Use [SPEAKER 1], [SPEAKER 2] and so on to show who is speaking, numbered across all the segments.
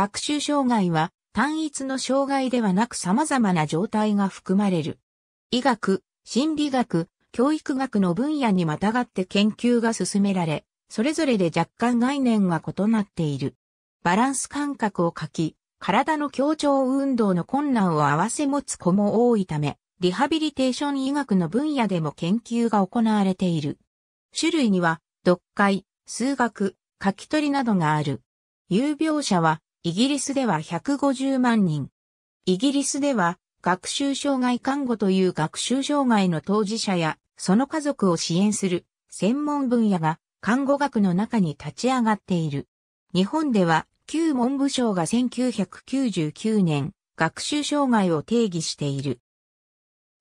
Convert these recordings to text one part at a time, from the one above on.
[SPEAKER 1] 学習障害は単一の障害ではなく様々な状態が含まれる。医学、心理学、教育学の分野にまたがって研究が進められ、それぞれで若干概念が異なっている。バランス感覚を書き、体の協調運動の困難を合わせ持つ子も多いため、リハビリテーション医学の分野でも研究が行われている。種類には、読解、数学、書き取りなどがある。有病者は、イギリスでは150万人。イギリスでは学習障害看護という学習障害の当事者やその家族を支援する専門分野が看護学の中に立ち上がっている。日本では旧文部省が1999年学習障害を定義している。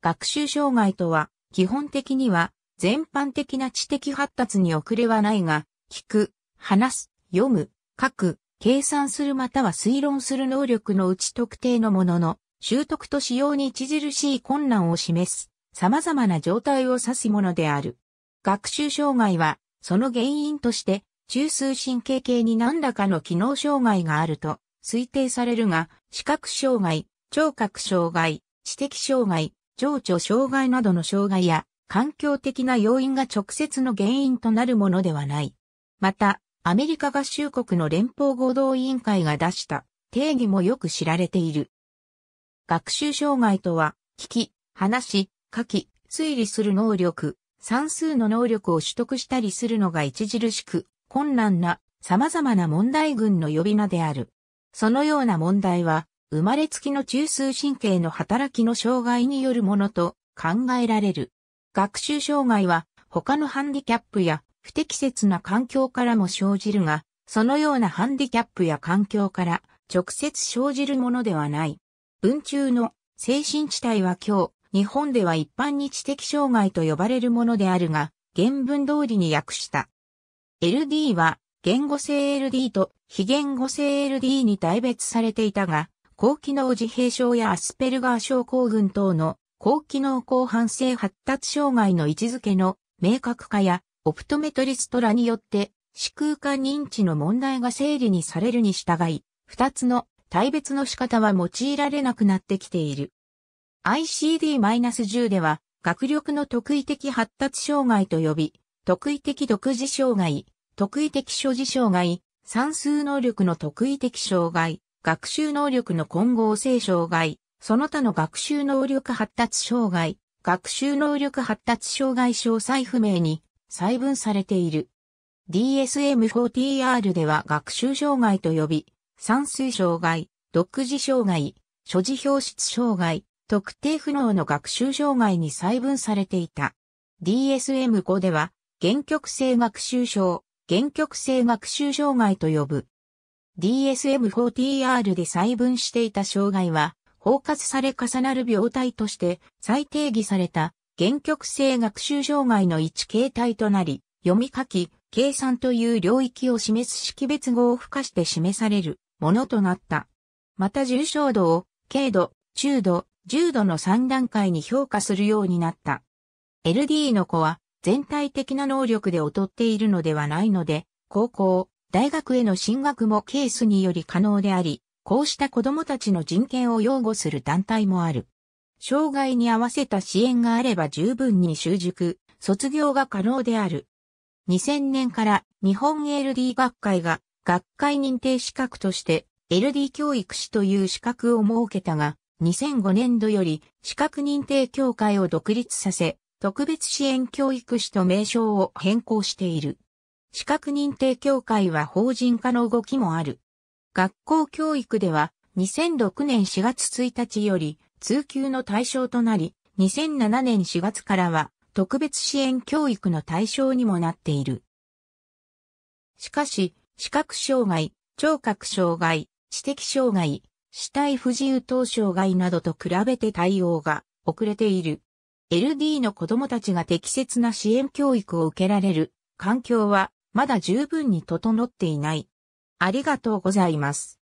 [SPEAKER 1] 学習障害とは基本的には全般的な知的発達に遅れはないが、聞く、話す、読む、書く、計算するまたは推論する能力のうち特定のものの、習得と使用に著しい困難を示す、様々な状態を指すものである。学習障害は、その原因として、中枢神経系に何らかの機能障害があると推定されるが、視覚障害、聴覚障害、知的障害、情緒障害などの障害や、環境的な要因が直接の原因となるものではない。また、アメリカ合衆国の連邦合同委員会が出した定義もよく知られている。学習障害とは、聞き、話し、書き、推理する能力、算数の能力を取得したりするのが著しく困難な様々な問題群の呼び名である。そのような問題は、生まれつきの中枢神経の働きの障害によるものと考えられる。学習障害は他のハンディキャップや不適切な環境からも生じるが、そのようなハンディキャップや環境から直接生じるものではない。文中の精神地帯は今日、日本では一般に知的障害と呼ばれるものであるが、原文通りに訳した。LD は言語性 LD と非言語性 LD に大別されていたが、高機能自閉症やアスペルガー症候群等の高機能広範性発達障害の位置づけの明確化やオプトメトリストらによって、視空間認知の問題が整理にされるに従い、二つの対別の仕方は用いられなくなってきている。ICD-10 では、学力の特異的発達障害と呼び、特異的独自障害、特異的所持障害、算数能力の特異的障害、学習能力の混合性障害、その他の学習能力発達障害、学習能力発達障害詳細不明に細分されている。DSM-4TR では学習障害と呼び、算数障害、独自障害、所持表出障害、特定不能の学習障害に細分されていた。DSM-5 では、原曲性学習症、原曲性学習障害と呼ぶ。DSM-4TR で細分していた障害は、包括され重なる病態として再定義された原曲性学習障害の一形態となり、読み書き、計算という領域を示す識別語を付加して示されるものとなった。また重症度を軽度、中度、重度の3段階に評価するようになった。LD の子は全体的な能力で劣っているのではないので、高校、大学への進学もケースにより可能であり、こうした子供たちの人権を擁護する団体もある。障害に合わせた支援があれば十分に習熟、卒業が可能である。2000年から日本 LD 学会が学会認定資格として LD 教育士という資格を設けたが、2005年度より資格認定協会を独立させ、特別支援教育士と名称を変更している。資格認定協会は法人化の動きもある。学校教育では2006年4月1日より通級の対象となり、2007年4月からは特別支援教育の対象にもなっている。しかし、視覚障害、聴覚障害、知的障害、死体不自由等障害などと比べて対応が遅れている。LD の子供たちが適切な支援教育を受けられる環境はまだ十分に整っていない。ありがとうございます。